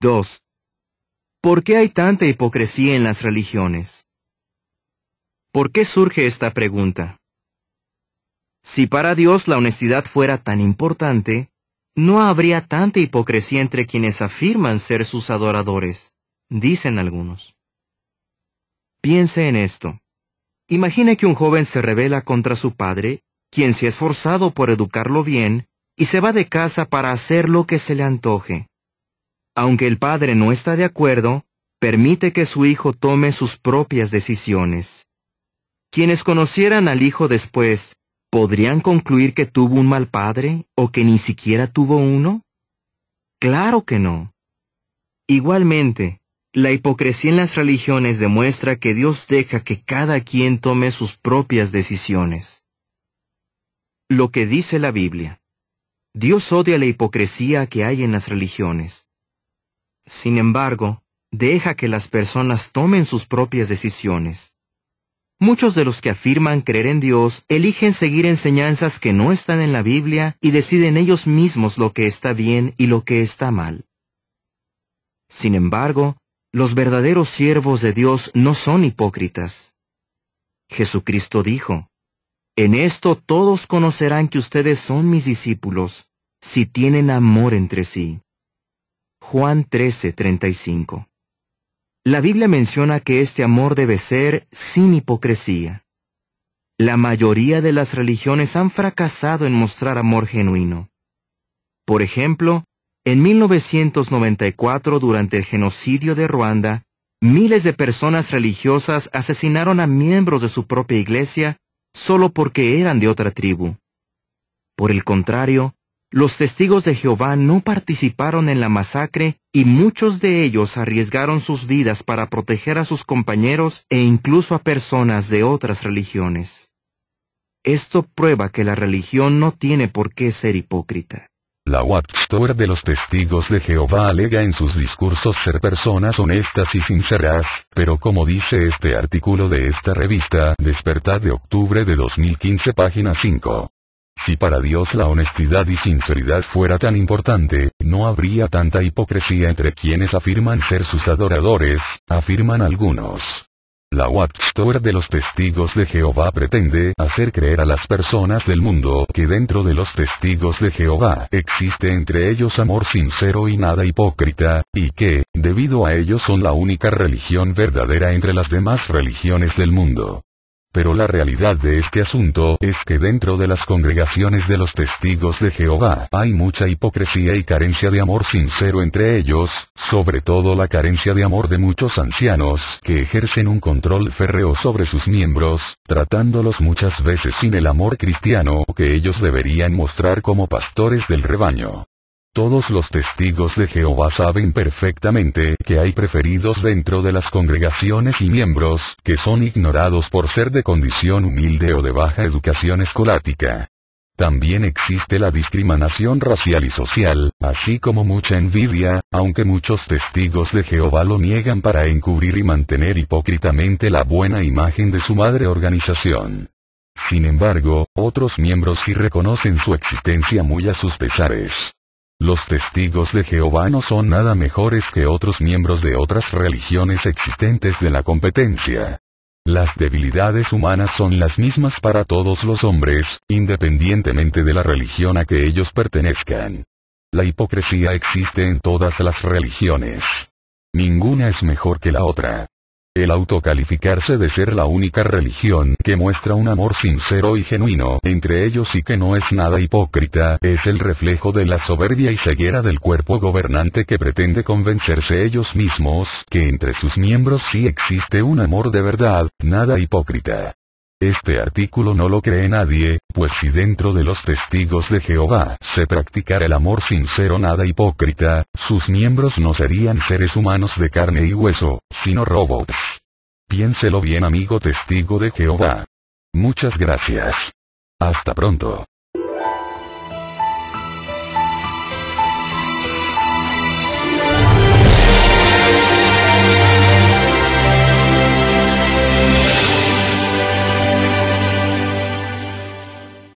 2. ¿Por qué hay tanta hipocresía en las religiones? ¿Por qué surge esta pregunta? Si para Dios la honestidad fuera tan importante, no habría tanta hipocresía entre quienes afirman ser sus adoradores, dicen algunos. Piense en esto. Imagine que un joven se rebela contra su padre, quien se ha esforzado por educarlo bien, y se va de casa para hacer lo que se le antoje aunque el padre no está de acuerdo, permite que su hijo tome sus propias decisiones. Quienes conocieran al hijo después, ¿podrían concluir que tuvo un mal padre o que ni siquiera tuvo uno? Claro que no. Igualmente, la hipocresía en las religiones demuestra que Dios deja que cada quien tome sus propias decisiones. Lo que dice la Biblia. Dios odia la hipocresía que hay en las religiones. Sin embargo, deja que las personas tomen sus propias decisiones. Muchos de los que afirman creer en Dios eligen seguir enseñanzas que no están en la Biblia y deciden ellos mismos lo que está bien y lo que está mal. Sin embargo, los verdaderos siervos de Dios no son hipócritas. Jesucristo dijo, En esto todos conocerán que ustedes son mis discípulos, si tienen amor entre sí. Juan 13:35. La Biblia menciona que este amor debe ser sin hipocresía. La mayoría de las religiones han fracasado en mostrar amor genuino. Por ejemplo, en 1994, durante el genocidio de Ruanda, miles de personas religiosas asesinaron a miembros de su propia iglesia solo porque eran de otra tribu. Por el contrario, los testigos de Jehová no participaron en la masacre y muchos de ellos arriesgaron sus vidas para proteger a sus compañeros e incluso a personas de otras religiones. Esto prueba que la religión no tiene por qué ser hipócrita. La Watchtower de los Testigos de Jehová alega en sus discursos ser personas honestas y sinceras, pero como dice este artículo de esta revista Despertar de octubre de 2015 página 5. Si para Dios la honestidad y sinceridad fuera tan importante, no habría tanta hipocresía entre quienes afirman ser sus adoradores, afirman algunos. La Watchtower de los Testigos de Jehová pretende hacer creer a las personas del mundo que dentro de los testigos de Jehová existe entre ellos amor sincero y nada hipócrita, y que, debido a ello son la única religión verdadera entre las demás religiones del mundo. Pero la realidad de este asunto es que dentro de las congregaciones de los testigos de Jehová hay mucha hipocresía y carencia de amor sincero entre ellos, sobre todo la carencia de amor de muchos ancianos que ejercen un control férreo sobre sus miembros, tratándolos muchas veces sin el amor cristiano que ellos deberían mostrar como pastores del rebaño. Todos los testigos de Jehová saben perfectamente que hay preferidos dentro de las congregaciones y miembros, que son ignorados por ser de condición humilde o de baja educación escolática. También existe la discriminación racial y social, así como mucha envidia, aunque muchos testigos de Jehová lo niegan para encubrir y mantener hipócritamente la buena imagen de su madre organización. Sin embargo, otros miembros sí reconocen su existencia muy a sus pesares. Los testigos de Jehová no son nada mejores que otros miembros de otras religiones existentes de la competencia. Las debilidades humanas son las mismas para todos los hombres, independientemente de la religión a que ellos pertenezcan. La hipocresía existe en todas las religiones. Ninguna es mejor que la otra. El autocalificarse de ser la única religión que muestra un amor sincero y genuino entre ellos y que no es nada hipócrita, es el reflejo de la soberbia y ceguera del cuerpo gobernante que pretende convencerse ellos mismos que entre sus miembros sí existe un amor de verdad, nada hipócrita. Este artículo no lo cree nadie, pues si dentro de los testigos de Jehová se practicara el amor sincero nada hipócrita, sus miembros no serían seres humanos de carne y hueso, sino robots. Piénselo bien amigo testigo de Jehová. Muchas gracias. Hasta pronto.